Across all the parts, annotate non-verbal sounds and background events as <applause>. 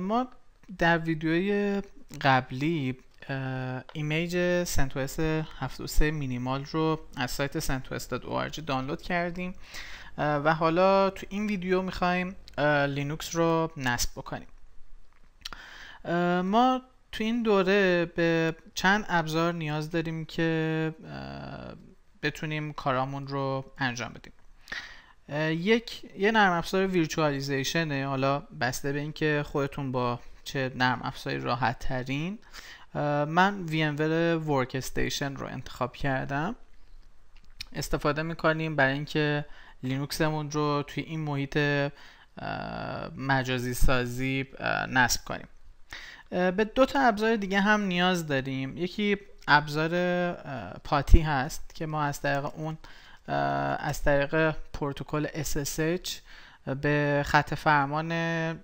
ما در ویدیوی قبلی ایمیج سنتوس 73 مینیمال رو از سایت CentOS.org دانلود کردیم و حالا تو این ویدیو میخوایم لینوکس رو نصب بکنیم ما تو این دوره به چند ابزار نیاز داریم که بتونیم کارامون رو انجام بدیم یک یه نرم افزار ویرچوالیزیشنه حالا بسته به اینکه خودتون با چه نرم افزاری راحت ترین من ورک ورکستیشن رو انتخاب کردم استفاده میکنیم برای اینکه لینوکسمون رو توی این محیط مجازی سازی نصب کنیم به دو تا ابزار دیگه هم نیاز داریم یکی ابزار پاتی هست که ما از طریق اون از طریق پروتکل SSH به خط فرمان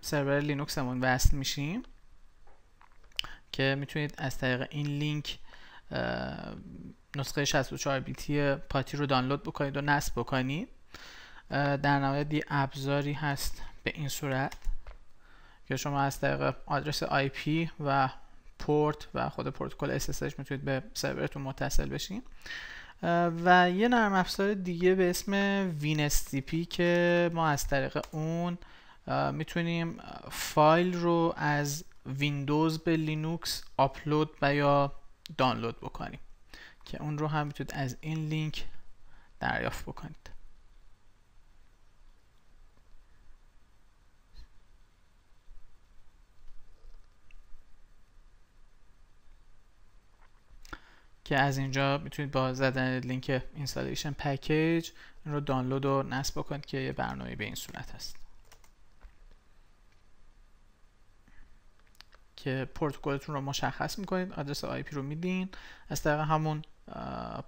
سرور لینوکسمون وصل میشیم که میتونید از طریق این لینک نسخه 64 بیتی پاتی رو دانلود بکنید و نصب بکنید در نهایت یه ابزاری هست به این صورت که شما از طریق آدرس IP و پورت و خود پروتکل SSH میتونید به سرورتون متصل بشین و یه نرم افزار دیگه به اسم پی که ما از طریق اون میتونیم فایل رو از ویندوز به لینوکس آپلود و یا دانلود بکنیم که اون رو هم میتونید از این لینک دریافت بکنید که از اینجا میتونید با زدن لینک اینستالیشن پکیج این رو دانلود و نصب کنید که یه برنامه به این صورت هست که پروتکلتون رو مشخص میکنید آدرس آی پی رو میدین از طریق همون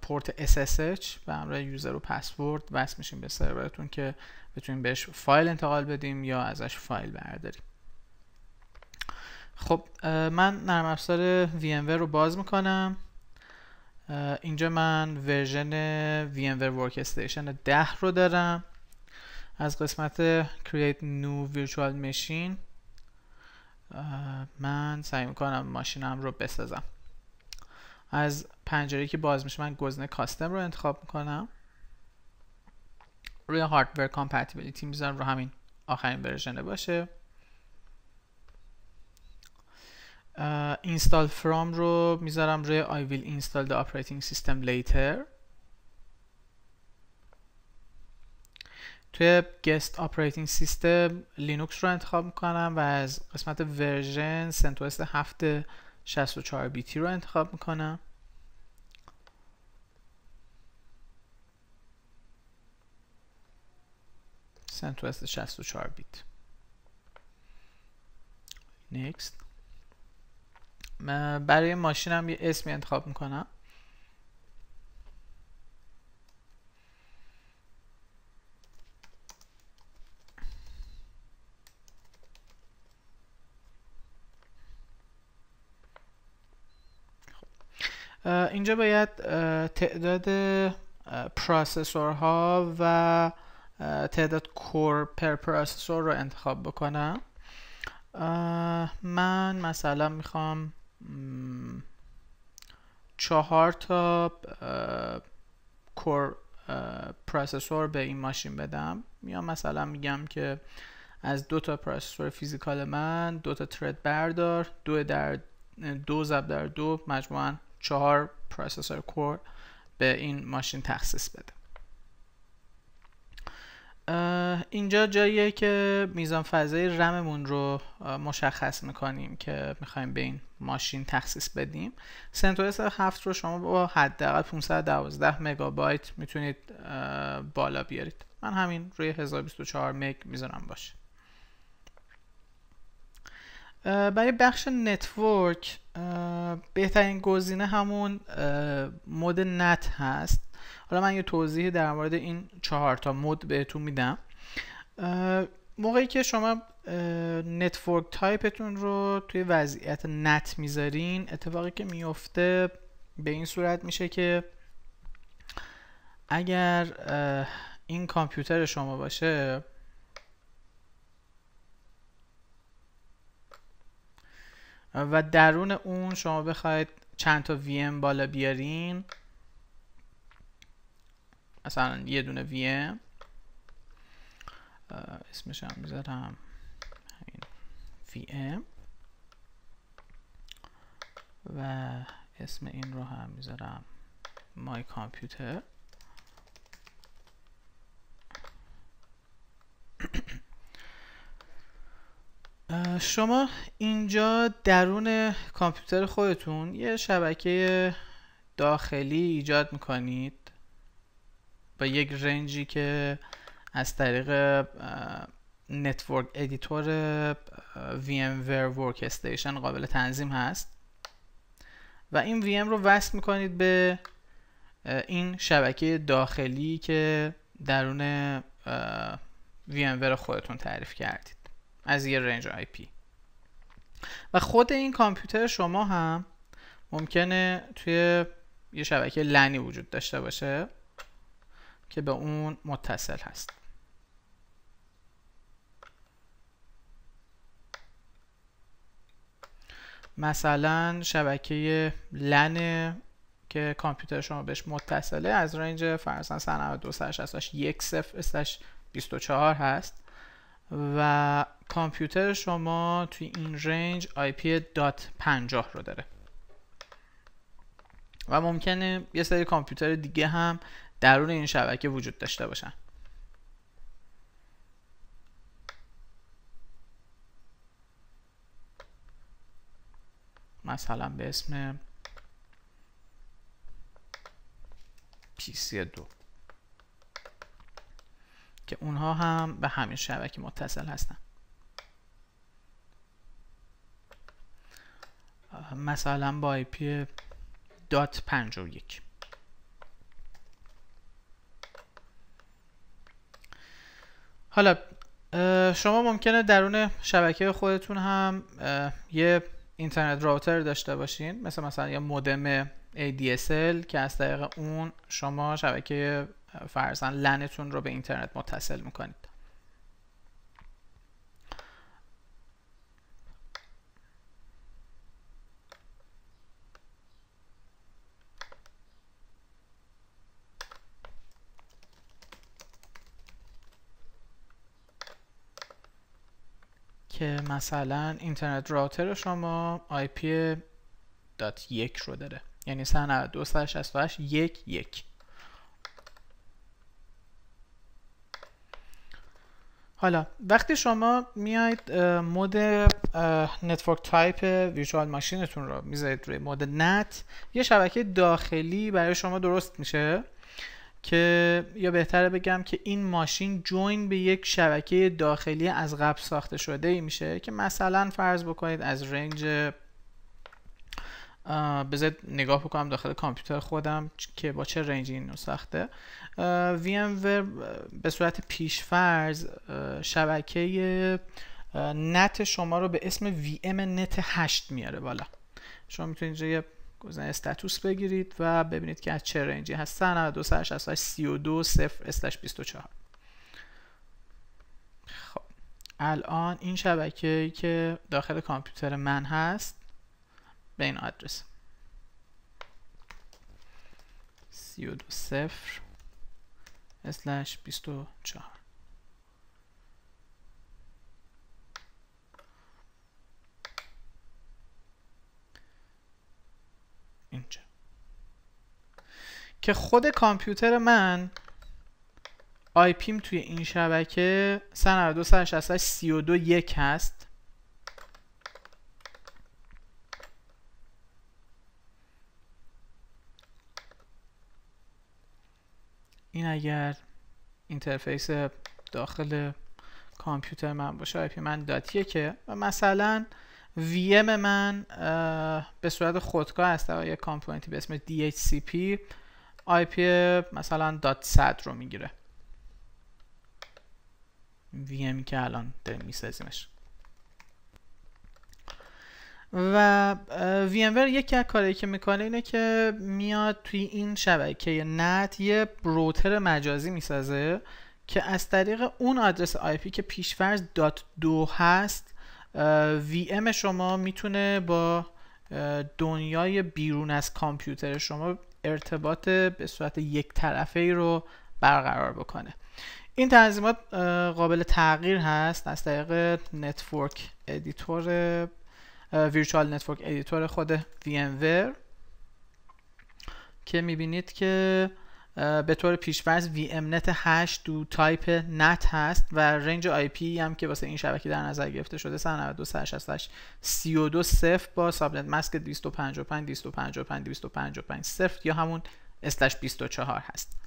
پورت SSH به همراه یوزر و پسورد وصل میشیم به سرورتون که بتونیم بهش فایل انتقال بدیم یا ازش فایل برداریم خب من نرم افزار VMware رو باز میکنم اینجا من ورژن VMware Workstation 10 رو دارم از قسمت Create New Virtual Machine من سعی میکنم ماشینم رو بسازم از پنجره که باز میشه من گزینه کاستم رو انتخاب میکنم روی هاردور کامپتیبلیتی میذارم رو همین آخرین ورژنه باشه اینستال فرام رو میذارم روی I will install the operating system later توی گست operating سیستم لینوکس رو انتخاب میکنم و از قسمت ورژن CentOS 7 64 بیتی رو انتخاب میکنم CentOS 64 بیت next برای ماشینم یه اسمی انتخاب میکنم خب. اینجا باید تعداد ها و تعداد کور پر پروسسور رو انتخاب بکنم من مثلا میخوام چهار تا کور پروسسور به این ماشین بدم یا مثلا میگم که از دو تا پروسسور فیزیکال من دو تا ترد بردار دو در دو زب در دو مجموعا چهار پروسسور کور به این ماشین تخصیص بده اینجا جاییه که میزان فضای رممون رو مشخص میکنیم که میخوایم به این ماشین تخصیص بدیم اس 7 رو شما با حداقل 512 مگابایت میتونید بالا بیارید من همین روی 1024 مگ میذارم باشه برای بخش نتورک بهترین گزینه همون مود نت هست حالا من یه توضیح در مورد این چهار تا مود بهتون میدم موقعی که شما نتورک تایپتون رو توی وضعیت نت میذارین اتفاقی که میفته به این صورت میشه که اگر این کامپیوتر شما باشه و درون اون شما بخواید چند تا وی ام بالا بیارین مثلا یه دونه ام اسمش هم میذارم vm و اسم این رو هم میذارم مای کامپیوتر شما اینجا درون کامپیوتر خودتون یه شبکه داخلی ایجاد میکنید با یک رنجی که از طریق نتورک ادیتور VMware ورک قابل تنظیم هست و این ام رو وصل میکنید به این شبکه داخلی که درون VMware خودتون تعریف کردید از یه رنج آی پی و خود این کامپیوتر شما هم ممکنه توی یه شبکه لنی وجود داشته باشه که به اون متصل هست مثلا شبکه لن که کامپیوتر شما بهش متصله از رنج فرضاً 192 24 هست و کامپیوتر شما توی این رنج آی پی دات رو داره و ممکنه یه سری کامپیوتر دیگه هم درون این شبکه وجود داشته باشن مثلا به اسم pc 2 که اونها هم به همین شبکه متصل هستن مثلا با آی دات پنج حالا شما ممکنه درون شبکه خودتون هم یه اینترنت راوتر داشته باشین مثل مثلا یه مودم ADSL که از طریق اون شما شبکه فرزن لنتون رو به اینترنت متصل میکنید مثلا اینترنت راوتر شما آی پی دات یک رو داره یعنی دو از یک یک حالا وقتی شما میاید مود نتورک تایپ ویژوال ماشینتون رو میذارید روی مود نت یه شبکه داخلی برای شما درست میشه که یا بهتره بگم که این ماشین جوین به یک شبکه داخلی از قبل ساخته شده ای میشه که مثلا فرض بکنید از رنج بذارید نگاه بکنم داخل کامپیوتر خودم که با چه رنجی اینو ساخته وی به صورت پیش فرض شبکه نت شما رو به اسم ام نت 8 میاره بالا شما میتونید اینجا یه گزینه استاتوس بگیرید و ببینید که از چه رنجی هست 92 368 32 24 خب الان این شبکه‌ای که داخل کامپیوتر من هست به این آدرس 32 0 اسلش 24 که خود کامپیوتر من آی توی این شبکه سن یک هست این اگر اینترفیس داخل کامپیوتر من باشه آی پی من داتیه که و مثلا وی ام من به صورت خودکار از طریق کامپوننتی به اسم DHCP ip مثلا دات صد رو میگیره وی که الان داریم میسازیمش و وی ام یکی از کاری که میکنه اینه که میاد توی این شبکه نت یه روتر مجازی میسازه که از طریق اون آدرس آی که پیشفرض دات دو هست وی ام شما میتونه با دنیای بیرون از کامپیوتر شما ارتباط به صورت یک طرفه ای رو برقرار بکنه این تنظیمات قابل تغییر هست از طریق نتورک ادیتور ویرچوال نتورک ادیتور خود VMware که میبینید که به طور پیشورز وی ام نت 8 دو تایپ نت هست و رنج آی پی هم که واسه این شبکه در نظر گرفته شده 192.168 32 صفر با سابنت ماسک 255 255 255 صفر یا همون اسلش 24 هست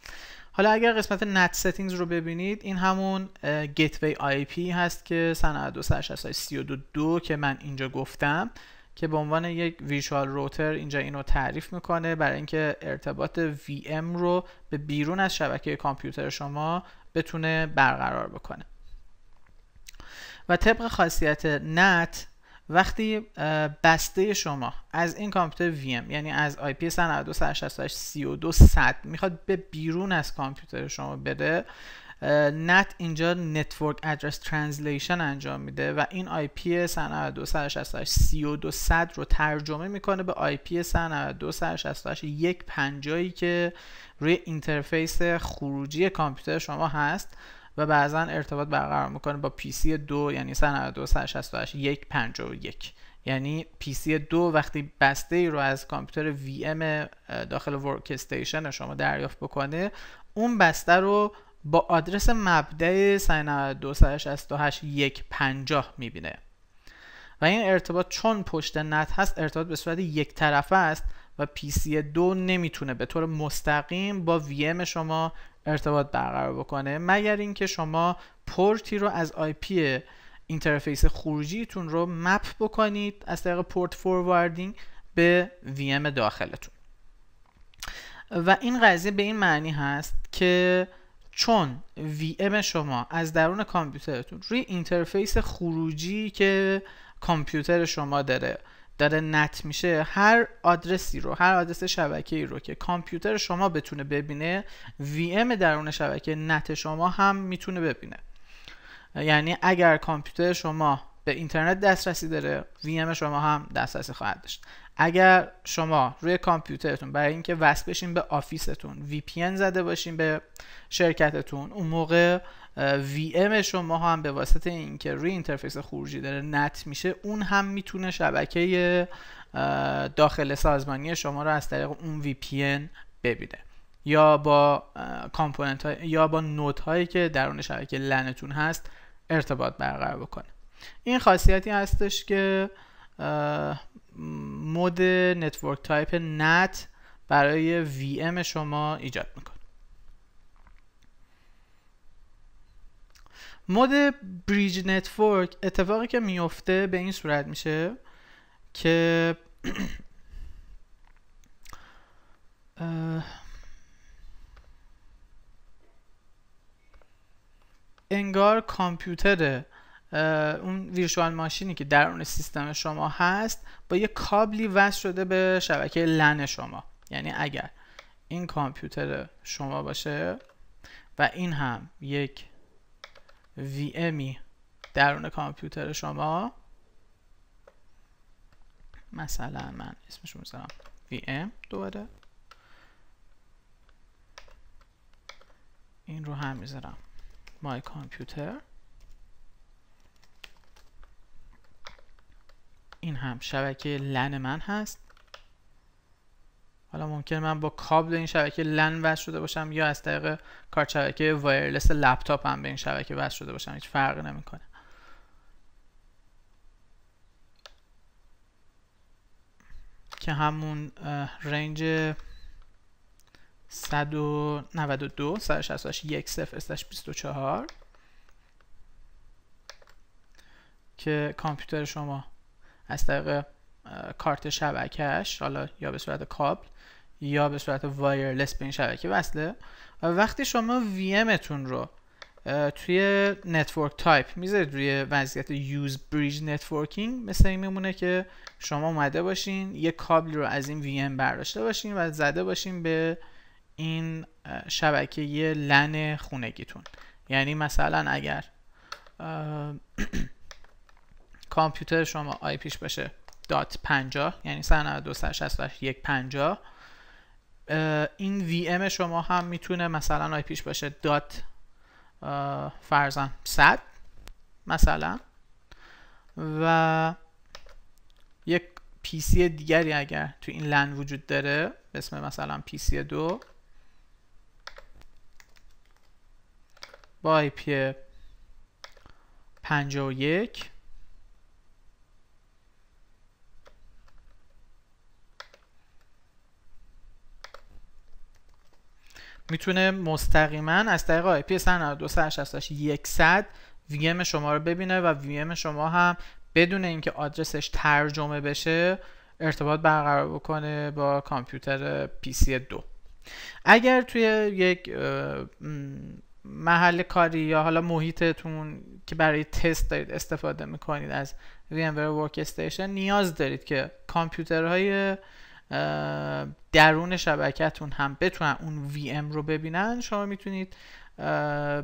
حالا اگر قسمت نت ستینگز رو ببینید این همون گیتوی آی پی هست که 192.168 32 که من اینجا گفتم که به عنوان یک ویژوال روتر اینجا اینو تعریف میکنه برای اینکه ارتباط VM رو به بیرون از شبکه کامپیوتر شما بتونه برقرار بکنه و طبق خاصیت نت وقتی بسته شما از این کامپیوتر VM یعنی از IP پی 192.168.32.100 میخواد به بیرون از کامپیوتر شما بده نت اینجا نتورک ادرس ترنسلیشن انجام میده و این آی پی سن رو ترجمه میکنه به آی پی 392 که روی اینترفیس خروجی کامپیوتر شما هست و بعضا ارتباط برقرار میکنه با پی سی دو یعنی 392 یعنی پی سی دو وقتی بسته ای رو از کامپیوتر وی ام داخل ورک استیشن شما دریافت بکنه اون بسته رو با آدرس مبدع 39268 یک میبینه و این ارتباط چون پشت نت هست ارتباط به صورت یک طرفه است و PC دو نمیتونه به طور مستقیم با VM شما ارتباط برقرار بکنه مگر اینکه شما پورتی رو از IP اینترفیس خروجیتون رو مپ بکنید از طریق پورت فورواردینگ به VM داخلتون و این قضیه به این معنی هست که چون وی شما از درون کامپیوترتون روی اینترفیس خروجی که کامپیوتر شما داره داره نت میشه هر آدرسی رو هر آدرس شبکه ای رو که کامپیوتر شما بتونه ببینه وی درون شبکه نت شما هم میتونه ببینه یعنی اگر کامپیوتر شما به اینترنت دسترسی داره وی شما هم دسترسی خواهد داشت اگر شما روی کامپیوترتون برای اینکه وصل بشین به آفیستون وی پی زده باشین به شرکتتون اون موقع وی ام شما هم به واسطه اینکه روی اینترفیس خروجی داره نت میشه اون هم میتونه شبکه داخل سازمانی شما رو از طریق اون وی پی ببینه یا با کامپوننت یا با نوت هایی که درون شبکه لنتون هست ارتباط برقرار بکنه این خاصیتی هستش که مود نتورک تایپ نت برای وی ام شما ایجاد میکنه مود بریج نتورک اتفاقی که میفته به این صورت میشه که <clears throat> انگار کامپیوتر اون ویرچوال ماشینی که درون سیستم شما هست با یه کابلی وصل شده به شبکه لن شما یعنی اگر این کامپیوتر شما باشه و این هم یک وی امی درون کامپیوتر شما مثلا من اسمش میذارم وی ام دوباره این رو هم میذارم مای کامپیوتر این هم شبکه لن من هست حالا ممکن من با کابل این شبکه لن وصل شده باشم یا از طریق کارت شبکه وایرلس لپتاپ هم به این شبکه وصل شده باشم هیچ فرقی نمیکنه که همون رنج 192 168 1 24 که کامپیوتر شما از طریق کارت شبکهش حالا یا به صورت کابل یا به صورت وایرلس به این شبکه وصله و وقتی شما وی امتون رو توی نتورک تایپ میذارید روی وضعیت یوز بریج نتورکینگ مثل این میمونه که شما اومده باشین یه کابلی رو از این وی ام برداشته باشین و زده باشین به این شبکه یه لن خونگیتون یعنی مثلا اگر <clears throat> کامپیوتر شما آی پیش بشه دات 50 یعنی 192 یک این وی ام شما هم میتونه مثلا آی پیش باشه دات فرزن 100 مثلا و یک پیسی دیگری اگر تو این لن وجود داره اسم مثلا پیسی دو با آی پی 51 میتونه مستقیما از طریق آی پی 100 وی شما رو ببینه و وی شما هم بدون اینکه آدرسش ترجمه بشه ارتباط برقرار بکنه با کامپیوتر پی سی دو اگر توی یک محل کاری یا حالا محیطتون که برای تست دارید استفاده میکنید از VMware Workstation نیاز دارید که کامپیوترهای درون شبکتون هم بتونن اون وی ام رو ببینن شما میتونید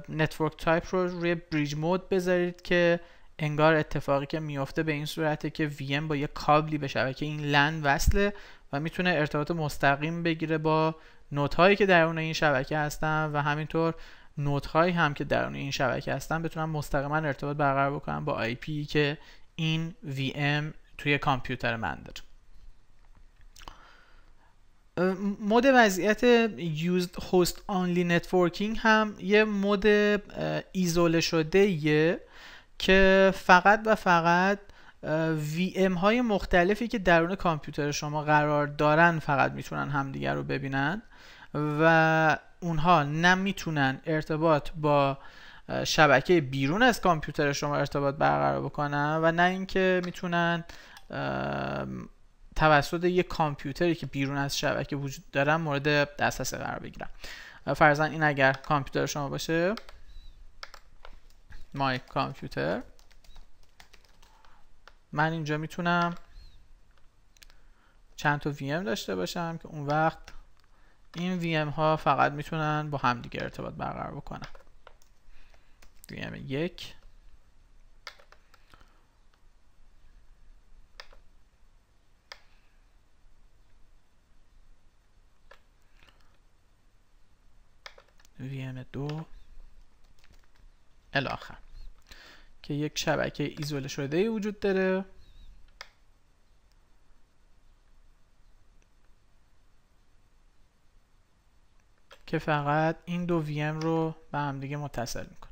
نتورک تایپ رو روی بریج مود بذارید که انگار اتفاقی که میافته به این صورته که VM با یه کابلی به شبکه این لن وصله و میتونه ارتباط مستقیم بگیره با نوت هایی که درون این شبکه هستن و همینطور نوت هایی هم که درون این شبکه هستن بتونن مستقیما ارتباط برقرار بکنن با آی پی که این VM توی کامپیوتر من داره مود وضعیت Used Host Only Networking هم یه مود ایزوله شده یه که فقط و فقط وی ام های مختلفی که درون کامپیوتر شما قرار دارن فقط میتونن همدیگر رو ببینن و اونها نه میتونن ارتباط با شبکه بیرون از کامپیوتر شما ارتباط برقرار بکنن و نه اینکه میتونن توسط یک کامپیوتری که بیرون از شبکه وجود دارم مورد دسترس قرار بگیرم. فرضا این اگر کامپیوتر شما باشه مای کامپیوتر من اینجا میتونم چند تا وی ام داشته باشم که اون وقت این وی ام ها فقط میتونن با همدیگه ارتباط برقرار بکنن وی ام یک ویم دو الاخر که یک شبکه ایزوله شده ای وجود داره که فقط این دو VM رو به هم دیگه متصل میکنه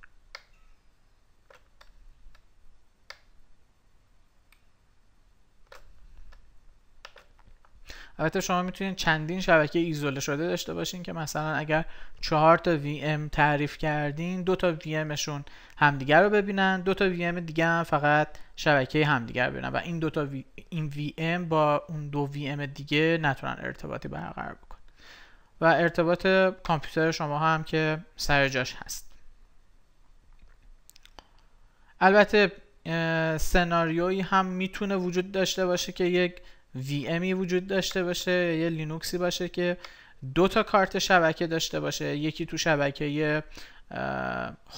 البته شما میتونید چندین شبکه ایزوله شده داشته باشین که مثلا اگر چهار تا وی ام تعریف کردین دو تا وی امشون همدیگر رو ببینن دو تا وی ام دیگه هم فقط شبکه همدیگر ببینن و این دو تا وی... این وی ام با اون دو وی ام دیگه نتونن ارتباطی برقرار بکن و ارتباط کامپیوتر شما هم که سر جاش هست البته سناریویی هم میتونه وجود داشته باشه که یک وی وجود داشته باشه یه لینوکسی باشه که دو تا کارت شبکه داشته باشه یکی تو شبکه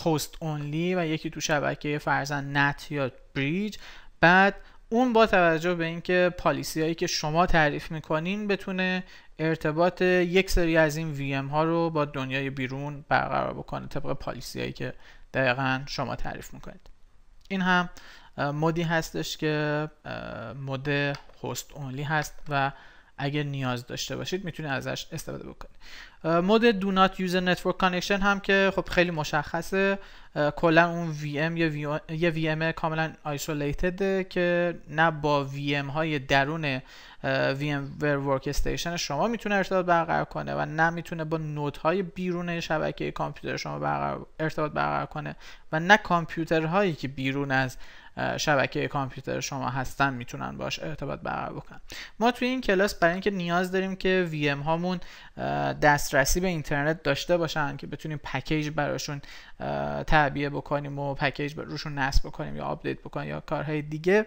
هست اونلی و یکی تو شبکه فرزن نت یا بریج بعد اون با توجه به اینکه پالیسی هایی که شما تعریف میکنین بتونه ارتباط یک سری از این وی ها رو با دنیای بیرون برقرار بکنه طبق پالیسی هایی که دقیقا شما تعریف میکنید این هم مودی هستش که مود هست اونلی هست و اگر نیاز داشته باشید میتونید ازش استفاده بکنید مود دو نات یوز نتورک کانکشن هم که خب خیلی مشخصه کلا اون وی ام یا وی یه کاملا آیزولیتد که نه با وی ام های درون وی ام ور ورک استیشن شما میتونه ارتباط برقرار کنه و نه میتونه با نود های بیرون شبکه کامپیوتر شما ارتباط برقرار کنه و نه کامپیوترهایی که بیرون از شبکه کامپیوتر شما هستن میتونن باش ارتباط برقرار بکنن ما توی این کلاس برای اینکه نیاز داریم که وی ام هامون دسترسی به اینترنت داشته باشن که بتونیم پکیج براشون تعبیه بکنیم و پکیج روشون نصب بکنیم یا آپدیت بکنیم یا کارهای دیگه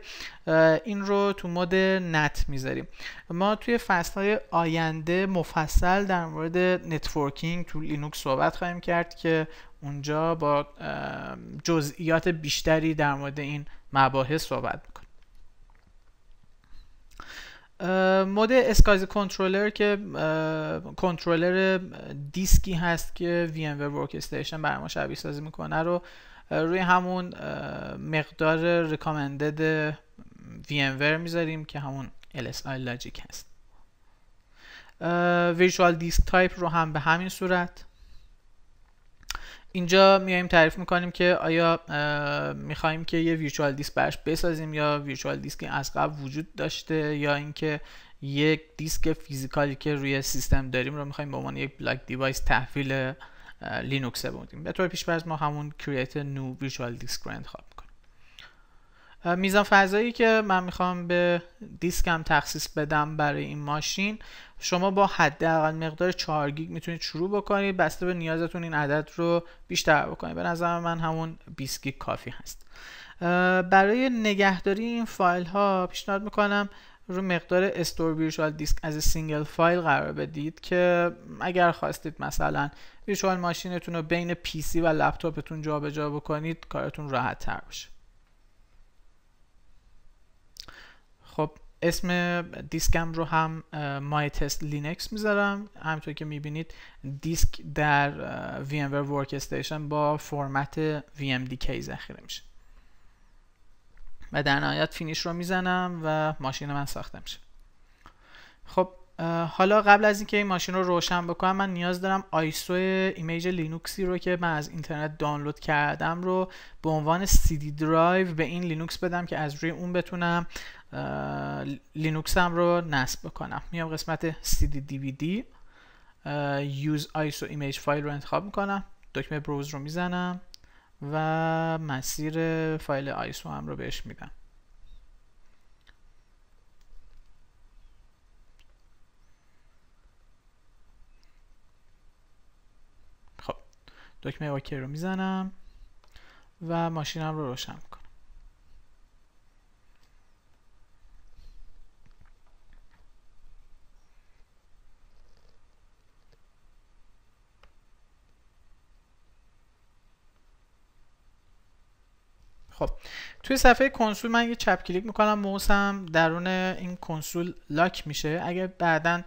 این رو تو مود نت میذاریم ما توی فصلهای آینده مفصل در مورد نتورکینگ تو لینوکس صحبت خواهیم کرد که اونجا با جزئیات بیشتری در مورد این مباحث صحبت میکنه مود اسکایز کنترلر که کنترلر دیسکی هست که وی ام ورک استیشن برای ما شبیه سازی میکنه رو روی همون مقدار ریکامندد وی ام میذاریم که همون LSI لاجیک هست ویژوال دیسک تایپ رو هم به همین صورت اینجا میایم تعریف میکنیم که آیا میخوایم که یه ویرچوال دیسک برش بسازیم یا ویرچوال دیسک از قبل وجود داشته یا اینکه یک دیسک فیزیکالی که روی سیستم داریم رو میخوایم به عنوان یک بلاک دیوایس تحویل لینوکس بدیم به طور پیش ما همون کرییت نو ویرچوال دیسک رو خواهیم میزان فضایی که من میخوام به دیسکم تخصیص بدم برای این ماشین شما با حداقل مقدار 4 گیگ میتونید شروع بکنید بسته به نیازتون این عدد رو بیشتر بکنید به نظر من همون 20 گیگ کافی هست برای نگهداری این فایل ها پیشنهاد میکنم رو مقدار استور ویژوال دیسک از سینگل فایل قرار بدید که اگر خواستید مثلا ویژوال ماشینتون رو بین پیسی و لپتاپتون جابجا بکنید کارتون راحت تر باشه خب اسم دیسکم رو هم مای تست لینکس میذارم همطور که میبینید دیسک در VMware ورکستیشن با فرمت VMDK ذخیره میشه و در نهایت فینیش رو میزنم و ماشین من ساخته میشه خب حالا قبل از اینکه این ماشین رو روشن بکنم من نیاز دارم آیسو ایمیج لینوکسی رو که من از اینترنت دانلود کردم رو به عنوان سی دی درایو به این لینوکس بدم که از روی اون بتونم لینوکس هم رو نصب بکنم میام قسمت cd dvd use iso image فایل رو انتخاب میکنم دکمه بروز رو میزنم و مسیر فایل آیسو هم رو بهش میدم خب دکمه اوکی رو میزنم و ماشینم رو روشن خب توی صفحه کنسول من یه چپ کلیک میکنم موسم درون این کنسول لاک میشه اگر بعدا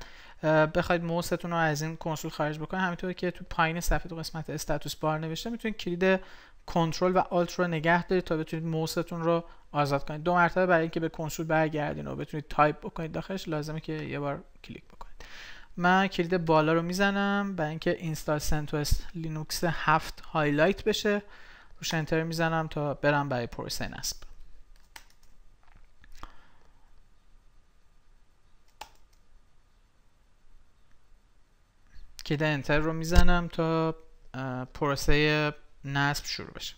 بخواید موستون رو از این کنسول خارج بکنید همینطور که تو پایین صفحه تو قسمت استاتوس بار نوشته میتونید کلید کنترل و آلت رو نگه دارید تا بتونید موستون رو آزاد کنید دو مرتبه برای اینکه به کنسول برگردین و بتونید تایپ بکنید داخلش لازمه که یه بار کلیک بکنید من کلید بالا رو میزنم برای اینکه اینستال سنتوس لینوکس 7 هایلایت بشه روش انتر میزنم تا برم برای پروسه نصب که انتر رو میزنم تا پروسه نصب شروع بشه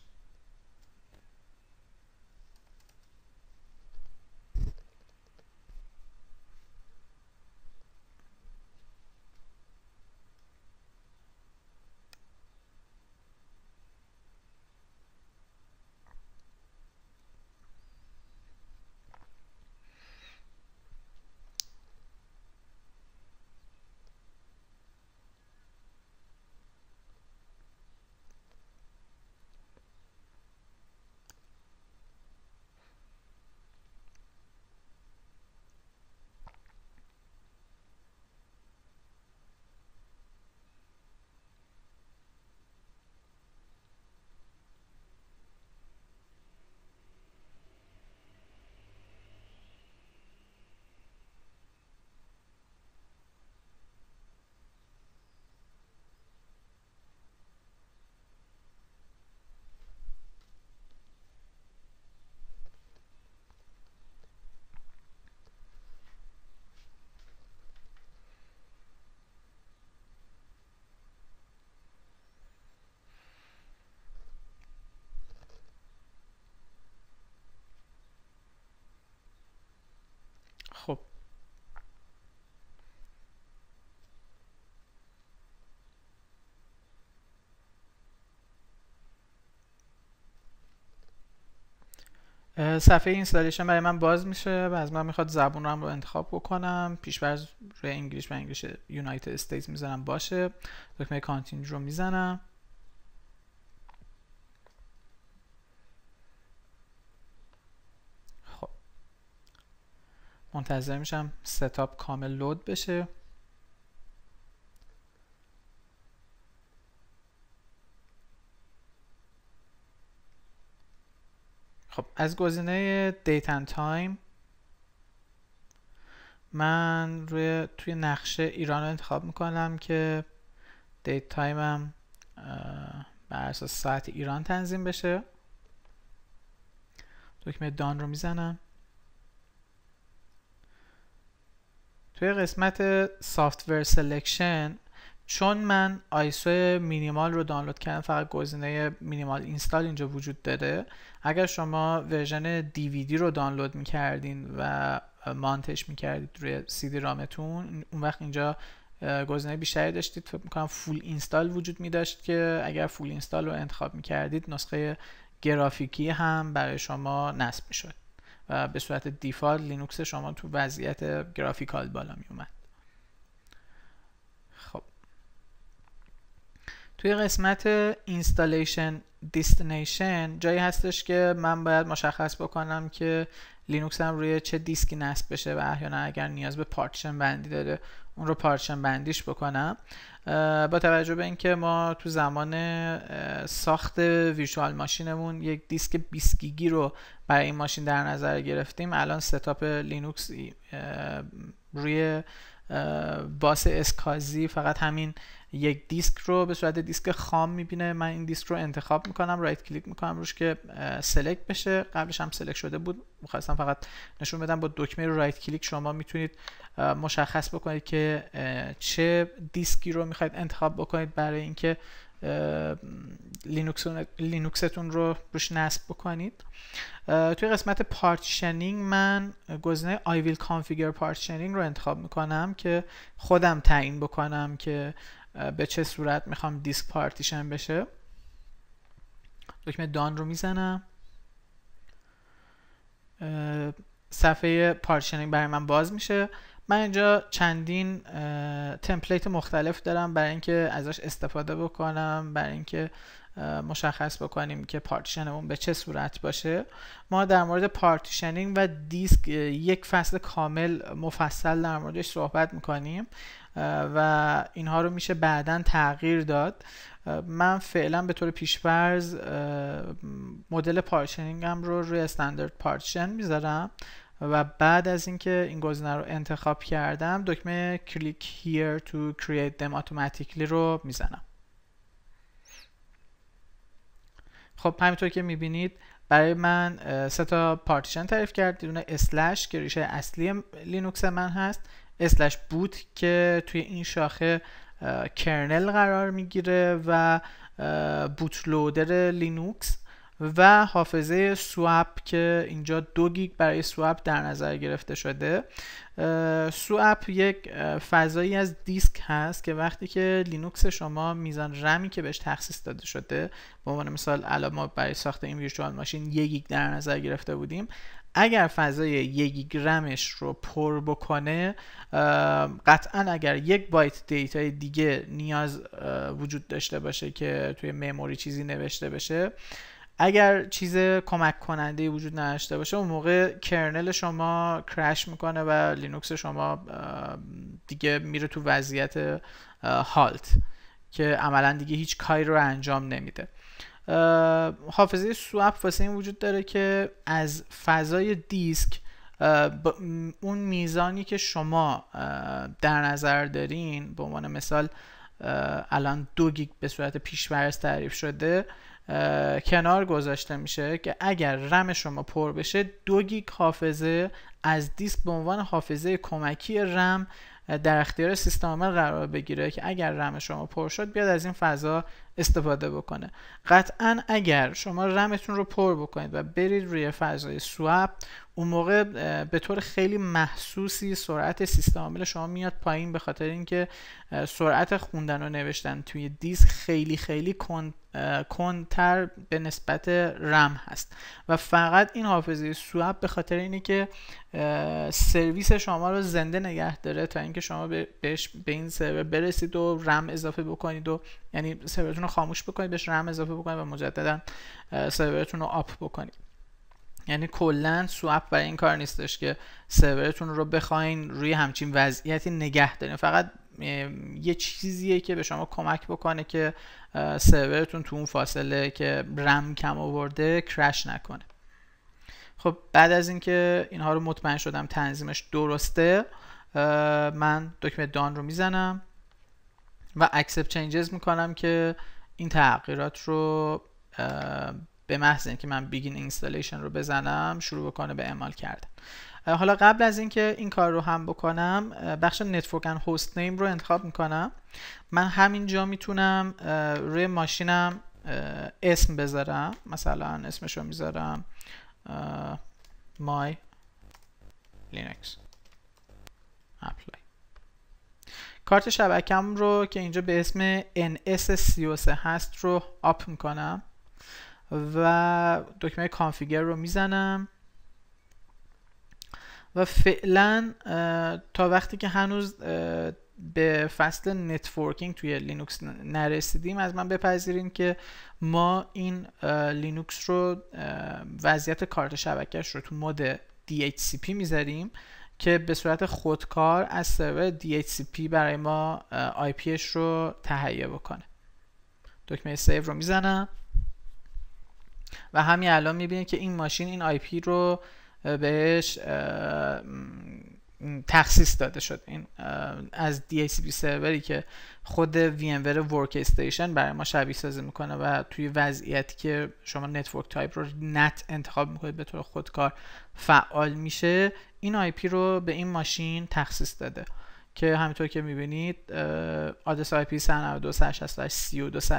صفحه اینستالیشن برای من باز میشه و از من میخواد زبون رو هم رو انتخاب بکنم برز روی انگلیش و انگلیش یونایتد استیتس میزنم باشه دکمه کانتینج رو میزنم خب منتظر میشم ستاپ کامل لود بشه خب از گزینه دیت اند تایم من روی توی نقشه ایران رو انتخاب میکنم که دیت هم بر اساس ساعت ایران تنظیم بشه دکمه دان رو میزنم توی قسمت software سلکشن چون من آیسو مینیمال رو دانلود کردم فقط گزینه مینیمال اینستال اینجا وجود داره اگر شما ورژن دیویدی رو دانلود میکردین و مانتش میکردید روی سیدی رامتون اون وقت اینجا گزینه بیشتری داشتید فکر میکنم فول اینستال وجود میداشت که اگر فول اینستال رو انتخاب میکردید نسخه گرافیکی هم برای شما نصب میشد و به صورت دیفال لینوکس شما تو وضعیت گرافیکال بالا میومد توی قسمت اینستالیشن دیستینیشن جایی هستش که من باید مشخص بکنم که لینوکس هم روی چه دیسکی نصب بشه و احیانا اگر نیاز به پارتیشن بندی داره اون رو پارتیشن بندیش بکنم با توجه به اینکه ما تو زمان ساخت ویژوال ماشینمون یک دیسک 20 گیگی رو برای این ماشین در نظر گرفتیم الان ستاپ لینوکس روی باس اسکازی فقط همین یک دیسک رو به صورت دیسک خام میبینه من این دیسک رو انتخاب میکنم رایت کلیک میکنم روش که سلکت بشه قبلش هم سلکت شده بود میخواستم فقط نشون بدم با دکمه رو رایت کلیک شما میتونید مشخص بکنید که چه دیسکی رو میخواید انتخاب بکنید برای اینکه لینوکستون رو روش نصب بکنید توی قسمت پارتشنینگ من گزینه I will configure partitioning رو انتخاب میکنم که خودم تعیین بکنم که به چه صورت میخوام دیسک پارتیشن بشه دکمه دان رو میزنم صفحه پارتیشنینگ برای من باز میشه من اینجا چندین تمپلیت مختلف دارم برای اینکه ازش استفاده بکنم برای اینکه مشخص بکنیم که پارتیشنمون به چه صورت باشه ما در مورد پارتیشنینگ و دیسک یک فصل کامل مفصل در موردش صحبت میکنیم و اینها رو میشه بعدا تغییر داد من فعلا به طور پیشفرض مدل پارشنینگم رو روی استاندارد پارشن میذارم و بعد از اینکه این, گزینه رو انتخاب کردم دکمه کلیک here to create them automatically رو میزنم خب همینطور که میبینید برای من سه تا پارتیشن تعریف کرد دیدونه اسلش که ریشه اصلی لینوکس من هست اسلش بود که توی این شاخه کرنل قرار میگیره و بوتلودر لینوکس و حافظه سواب که اینجا دو گیگ برای سواب در نظر گرفته شده سواب یک فضایی از دیسک هست که وقتی که لینوکس شما میزان رمی که بهش تخصیص داده شده به عنوان مثال الان ما برای ساخت این ویژوال ماشین یک گیگ در نظر گرفته بودیم اگر فضای یک گرمش رو پر بکنه قطعا اگر یک بایت دیتای دیگه نیاز وجود داشته باشه که توی مموری چیزی نوشته بشه اگر چیز کمک کننده وجود نداشته باشه اون موقع کرنل شما کرش میکنه و لینوکس شما دیگه میره تو وضعیت هالت که عملا دیگه هیچ کاری رو انجام نمیده حافظه سواپ واسه این وجود داره که از فضای دیسک اون میزانی که شما در نظر دارین به عنوان مثال الان دو گیگ به صورت پیشورز تعریف شده کنار گذاشته میشه که اگر رم شما پر بشه دو گیگ حافظه از دیسک به عنوان حافظه کمکی رم در اختیار سیستم قرار بگیره که اگر رم شما پر شد بیاد از این فضا استفاده بکنه قطعا اگر شما رمتون رو پر بکنید و برید روی فضای سواب اون موقع به طور خیلی محسوسی سرعت سیستم عامل شما میاد پایین به خاطر اینکه سرعت خوندن و نوشتن توی دیسک خیلی خیلی کند کنتر به نسبت رم هست و فقط این حافظه سواب به خاطر اینه که سرویس شما رو زنده نگه داره تا اینکه شما بهش به این سرور برسید و رم اضافه بکنید و یعنی سرورتون رو خاموش بکنید بهش رم اضافه بکنید و مجددا سرورتون رو آپ بکنید یعنی کلا سوپ برای این کار نیستش که سرورتون رو بخواین روی همچین وضعیتی نگه دارین فقط یه چیزیه که به شما کمک بکنه که سرورتون تو اون فاصله که رم کم آورده کرش نکنه خب بعد از اینکه اینها رو مطمئن شدم تنظیمش درسته من دکمه دان رو میزنم و accept changes میکنم که این تغییرات رو به محض اینکه من begin installation رو بزنم شروع بکنه به اعمال کردن حالا قبل از اینکه این کار رو هم بکنم بخش نتورک اند host نیم رو انتخاب میکنم من همینجا میتونم روی ماشینم اسم بذارم مثلا اسمش رو میذارم my linux apply کارت شبکم رو که اینجا به اسم NS33 هست رو آپ میکنم و دکمه کانفیگر رو میزنم و فعلا تا وقتی که هنوز به فصل نتورکینگ توی لینوکس نرسیدیم از من بپذیرین که ما این لینوکس رو وضعیت کارت شبکهش رو تو مود DHCP میذاریم که به صورت خودکار از سرور DHCP برای ما IPش رو تهیه بکنه دکمه سیو رو میزنم و همین الان میبینید که این ماشین این IP رو بهش تخصیص داده شد این از DHCP سروری که خود VMware ورک استیشن برای ما شبیه سازی میکنه و توی وضعیتی که شما نتورک تایپ رو نت انتخاب میکنید به طور خودکار فعال میشه این آیپی رو به این ماشین تخصیص داده که همینطور که میبینید آدرس آیپی 192.168.32.133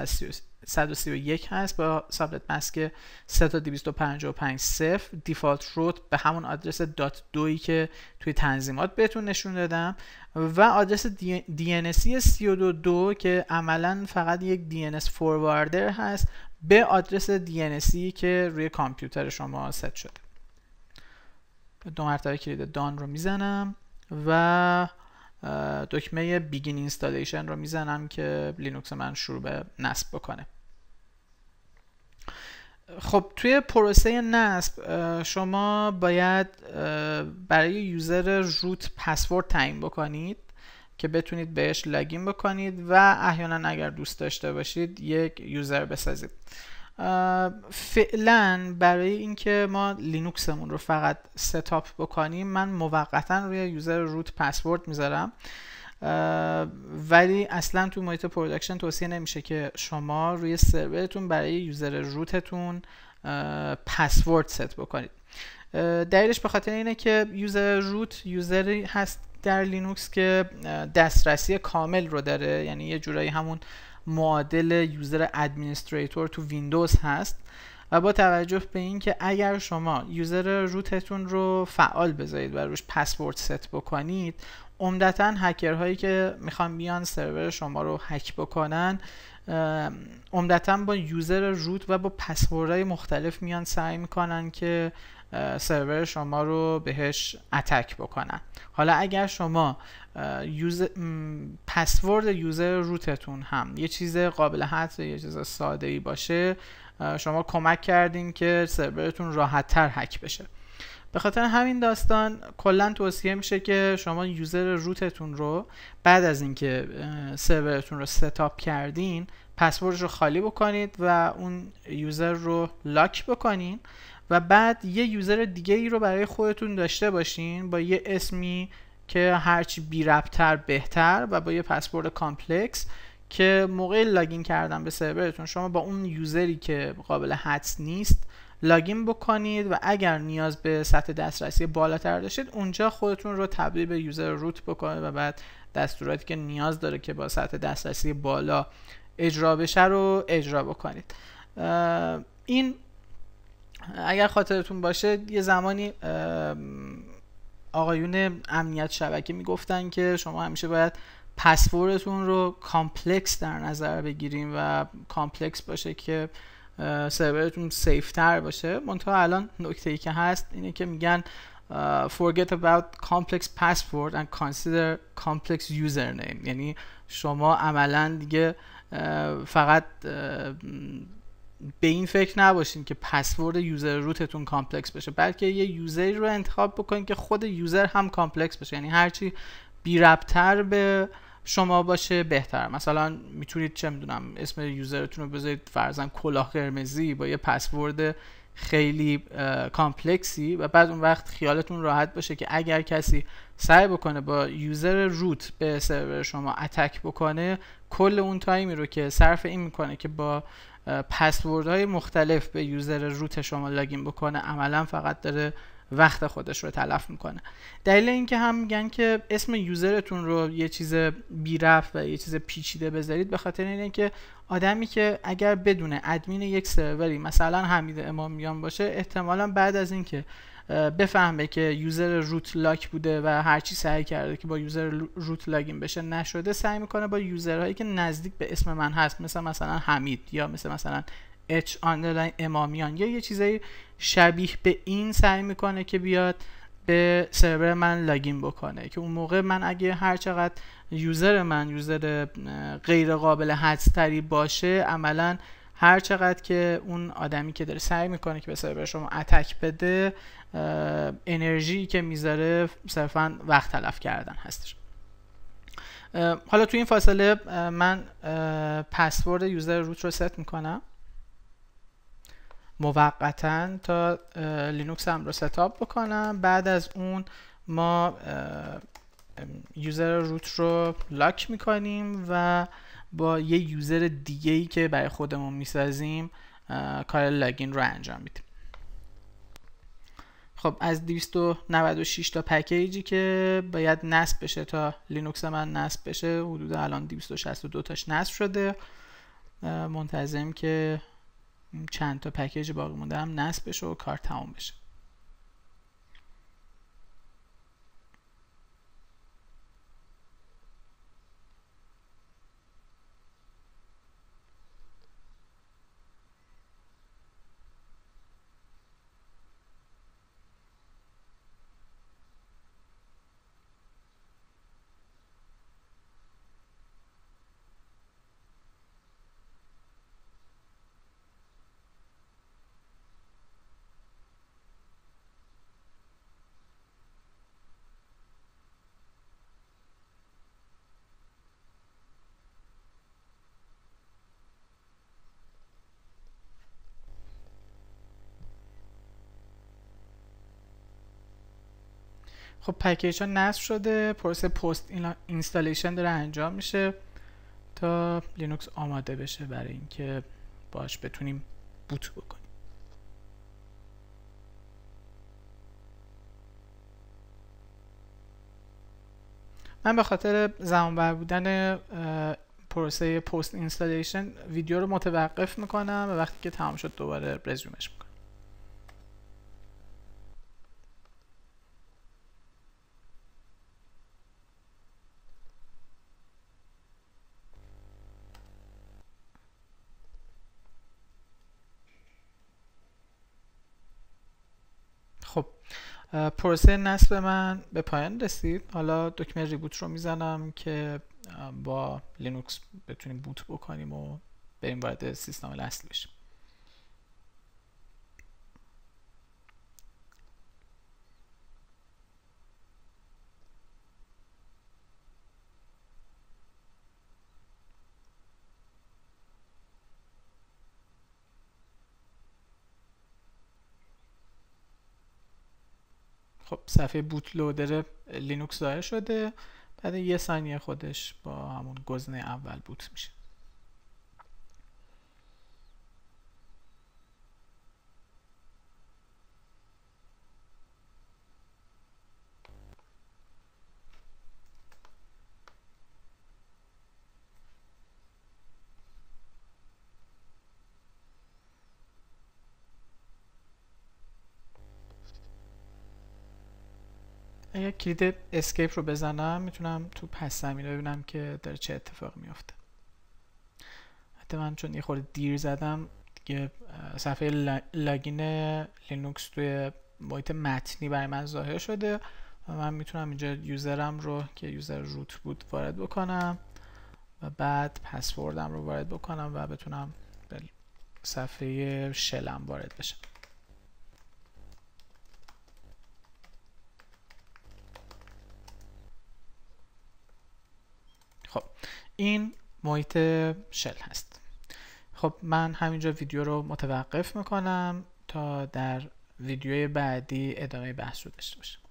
131 هست با سابلت مسک 3255 صفر دیفالت روت به همون آدرس دات دوی که توی تنظیمات بهتون نشون دادم و آدرس اس 322 که عملا فقط یک DNS فورواردر هست به آدرس DNSI که روی کامپیوتر شما ست شده دو مرتبه کلید دان رو میزنم و دکمه بیگین اینستالیشن رو میزنم که لینوکس من شروع به نصب بکنه خب توی پروسه نصب شما باید برای یوزر روت پسورد تعیین بکنید که بتونید بهش لاگین بکنید و احیانا اگر دوست داشته باشید یک یوزر بسازید فعلا برای اینکه ما لینوکسمون رو فقط ستاپ بکنیم من موقتا روی یوزر روت پسورد میذارم ولی اصلا تو محیط پرودکشن توصیه نمیشه که شما روی سرورتون برای یوزر روتتون پسورد ست بکنید دلیلش به خاطر اینه که یوزر روت یوزری هست در لینوکس که دسترسی کامل رو داره یعنی یه جورایی همون معادل یوزر ادمینستریتور تو ویندوز هست و با توجه به اینکه اگر شما یوزر روتتون رو فعال بذارید و روش پسورد ست بکنید عمدتا هکرهایی که میخوان بیان سرور شما رو هک بکنن عمدتا با یوزر روت و با پسوردهای مختلف میان سعی میکنن که سرور شما رو بهش اتک بکنن حالا اگر شما پسورد یوزر روتتون هم یه چیز قابل و یه چیز ساده ای باشه شما کمک کردین که سرورتون راحت تر هک بشه به خاطر همین داستان کلا توصیه میشه که شما یوزر روتتون رو بعد از اینکه سرورتون رو ستاپ کردین پسوردش رو خالی بکنید و اون یوزر رو لاک بکنین و بعد یه یوزر دیگه ای رو برای خودتون داشته باشین با یه اسمی که هرچی بی بهتر و با یه پسورد کامپلکس که موقع لاگین کردن به سرورتون شما با اون یوزری که قابل حدس نیست لاگین بکنید و اگر نیاز به سطح دسترسی بالاتر داشتید اونجا خودتون رو تبدیل به یوزر روت بکنید و بعد دستوراتی که نیاز داره که با سطح دسترسی بالا اجرا بشه رو اجرا بکنید این اگر خاطرتون باشه یه زمانی آقایون امنیت شبکه میگفتن که شما همیشه باید پسوردتون رو کامپلکس در نظر بگیریم و کامپلکس باشه که سرورتون سیفتر باشه منطقه الان نکته ای که هست اینه که میگن forget about complex password and consider complex username یعنی شما عملا دیگه فقط به این فکر نباشین که پسورد یوزر روتتون کامپلکس بشه بلکه یه یوزر رو انتخاب بکنین که خود یوزر هم کامپلکس بشه یعنی هرچی بی ربتر به شما باشه بهتر مثلا میتونید چه میدونم اسم یوزرتون رو بذارید فرزن کلاه قرمزی با یه پسورد خیلی کامپلکسی و بعد اون وقت خیالتون راحت باشه که اگر کسی سعی بکنه با یوزر روت به سرور شما اتک بکنه کل اون تایمی رو که صرف این میکنه که با پسوردهای های مختلف به یوزر روت شما لاگین بکنه عملا فقط داره وقت خودش رو تلف میکنه دلیل اینکه هم میگن که اسم یوزرتون رو یه چیز بیرفت و یه چیز پیچیده بذارید به خاطر اینه که آدمی که اگر بدون ادمین یک سروری مثلا حمید امامیان باشه احتمالا بعد از اینکه بفهمه که یوزر روت لاک بوده و هرچی سعی کرده که با یوزر روت لاگین بشه نشده سعی میکنه با یوزرهایی که نزدیک به اسم من هست مثل مثلا حمید یا مثل مثلا اچ آندرلاین امامیان یا یه چیزایی شبیه به این سعی میکنه که بیاد به سرور من لاگین بکنه که اون موقع من اگه هر چقدر یوزر من یوزر غیر قابل حدستری باشه عملا هر چقدر که اون آدمی که داره سعی میکنه که به سرور شما اتک بده انرژی که میذاره صرفا وقت تلف کردن هستش حالا تو این فاصله من پسورد یوزر روت رو ست میکنم موقتا تا لینوکس هم رو ستاپ بکنم بعد از اون ما یوزر روت رو لاک میکنیم و با یه یوزر دیگه ای که برای خودمون میسازیم کار لاگین رو انجام میدیم خب از 296 تا پکیجی که باید نصب بشه تا لینوکس من نصب بشه حدود الان 262 تاش نصب شده منتظم که چند تا پکیج باقی مونده هم نصب بشه و کار تمام بشه خب پکیج ها نصب شده پروسه پست اینستالیشن داره انجام میشه تا لینوکس آماده بشه برای اینکه باش بتونیم بوت بکنیم من به خاطر زمانبر بودن پروسه پست اینستالیشن ویدیو رو متوقف میکنم و وقتی که تمام شد دوباره رزومش میکنم خب پروسه نصب من به پایان رسید حالا دکمه ریبوت رو میزنم که با لینوکس بتونیم بوت بکنیم و بریم وارد سیستم اصلی بشیم صفحه بوتلودر لینوکس ظاهر شده بعد یه ثانیه خودش با همون گزینه اول بوت میشه اگر کلید اسکیپ رو بزنم میتونم تو پس زمینه ببینم که داره چه اتفاق میافته حتی من چون یه خورده دیر زدم دیگه صفحه لاگین لینوکس توی محیط متنی برای من ظاهر شده و من میتونم اینجا یوزرم رو که یوزر روت بود وارد بکنم و بعد پسوردم رو وارد بکنم و بتونم به صفحه شلم وارد بشم خب این محیط شل هست خب من همینجا ویدیو رو متوقف میکنم تا در ویدیوی بعدی ادامه بحث رو داشته باشم